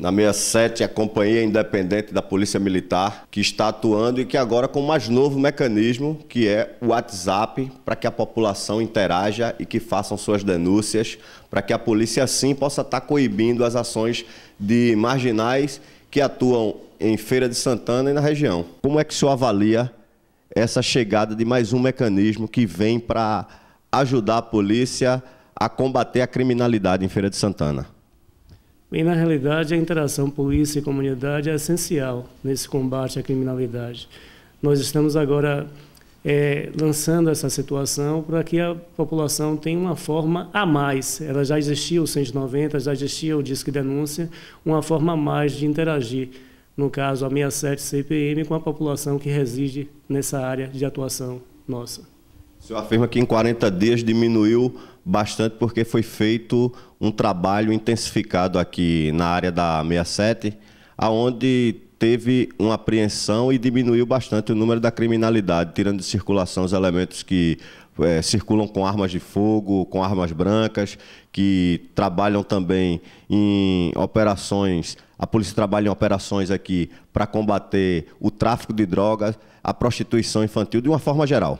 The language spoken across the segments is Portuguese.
Na 67, a Companhia Independente da Polícia Militar, que está atuando e que agora com mais novo mecanismo, que é o WhatsApp, para que a população interaja e que façam suas denúncias, para que a polícia, assim, possa estar coibindo as ações de marginais que atuam em Feira de Santana e na região. Como é que o senhor avalia essa chegada de mais um mecanismo que vem para ajudar a polícia a combater a criminalidade em Feira de Santana? Bem, na realidade, a interação polícia e comunidade é essencial nesse combate à criminalidade. Nós estamos agora é, lançando essa situação para que a população tenha uma forma a mais. Ela já existia o 190, já existia o Disque Denúncia, uma forma a mais de interagir, no caso a 67 CPM, com a população que reside nessa área de atuação nossa. O senhor afirma que em 40 dias diminuiu bastante porque foi feito um trabalho intensificado aqui na área da 67, aonde teve uma apreensão e diminuiu bastante o número da criminalidade, tirando de circulação os elementos que é, circulam com armas de fogo, com armas brancas, que trabalham também em operações. A polícia trabalha em operações aqui para combater o tráfico de drogas, a prostituição infantil de uma forma geral.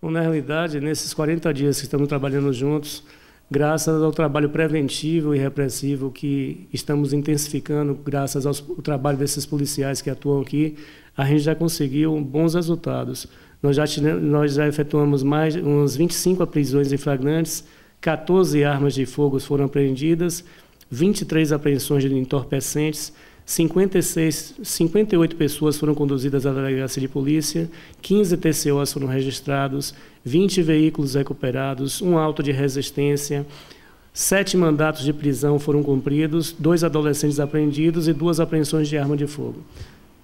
Bom, então, na realidade, nesses 40 dias que estamos trabalhando juntos, graças ao trabalho preventivo e repressivo que estamos intensificando, graças ao trabalho desses policiais que atuam aqui, a gente já conseguiu bons resultados. Nós já, nós já efetuamos mais uns 25 prisões em flagrantes, 14 armas de fogo foram apreendidas, 23 apreensões de entorpecentes, 56, 58 pessoas foram conduzidas à delegacia de polícia, 15 TCOs foram registrados, 20 veículos recuperados, um auto de resistência, sete mandatos de prisão foram cumpridos, dois adolescentes apreendidos e duas apreensões de arma de fogo.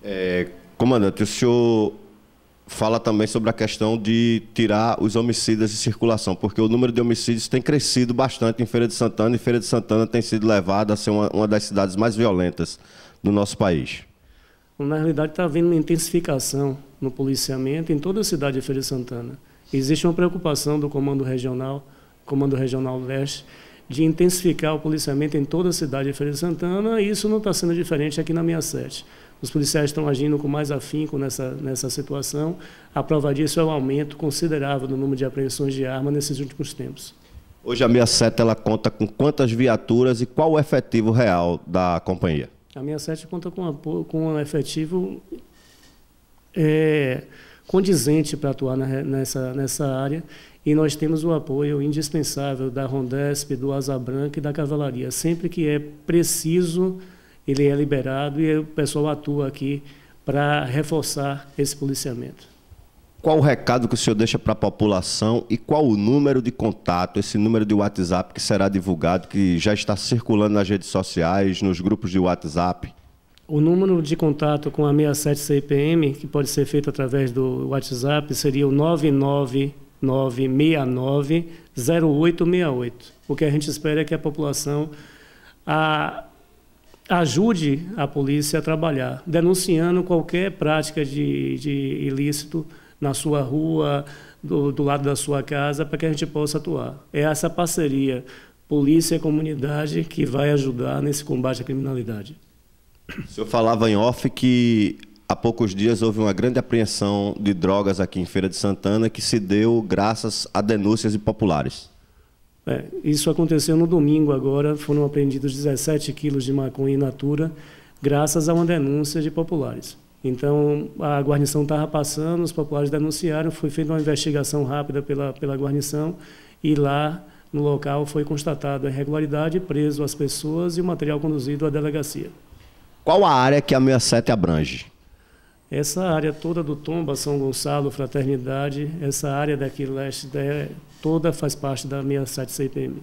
É, comandante, o senhor fala também sobre a questão de tirar os homicídios de circulação, porque o número de homicídios tem crescido bastante em Feira de Santana e Feira de Santana tem sido levada a ser uma, uma das cidades mais violentas do nosso país. Na realidade, está havendo uma intensificação no policiamento em toda a cidade de Feira de Santana. Existe uma preocupação do Comando Regional, Comando Regional Leste, de intensificar o policiamento em toda a cidade de Feira de Santana e isso não está sendo diferente aqui na 67. Os policiais estão agindo com mais afinco nessa, nessa situação. A prova disso é o um aumento considerável do número de apreensões de arma nesses últimos tempos. Hoje a 67 ela conta com quantas viaturas e qual o efetivo real da companhia? A 67 conta com, com um efetivo é, condizente para atuar na, nessa, nessa área e nós temos o apoio indispensável da Rondesp, do Asa Branca e da Cavalaria, sempre que é preciso ele é liberado e o pessoal atua aqui para reforçar esse policiamento. Qual o recado que o senhor deixa para a população e qual o número de contato, esse número de WhatsApp que será divulgado, que já está circulando nas redes sociais, nos grupos de WhatsApp? O número de contato com a 67 CPM, que pode ser feito através do WhatsApp, seria o 999690868. O que a gente espera é que a população a ajude a polícia a trabalhar, denunciando qualquer prática de, de ilícito na sua rua, do, do lado da sua casa, para que a gente possa atuar. É essa parceria polícia comunidade que vai ajudar nesse combate à criminalidade. O senhor falava em off que há poucos dias houve uma grande apreensão de drogas aqui em Feira de Santana que se deu graças a denúncias populares. É, isso aconteceu no domingo agora, foram apreendidos 17 quilos de maconha in natura, graças a uma denúncia de populares. Então, a guarnição estava passando, os populares denunciaram, foi feita uma investigação rápida pela, pela guarnição e lá no local foi constatada a irregularidade, preso as pessoas e o material conduzido à delegacia. Qual a área que a 67 abrange? Essa área toda do Tomba, São Gonçalo, Fraternidade, essa área daqui leste, toda faz parte da minha 7CPM.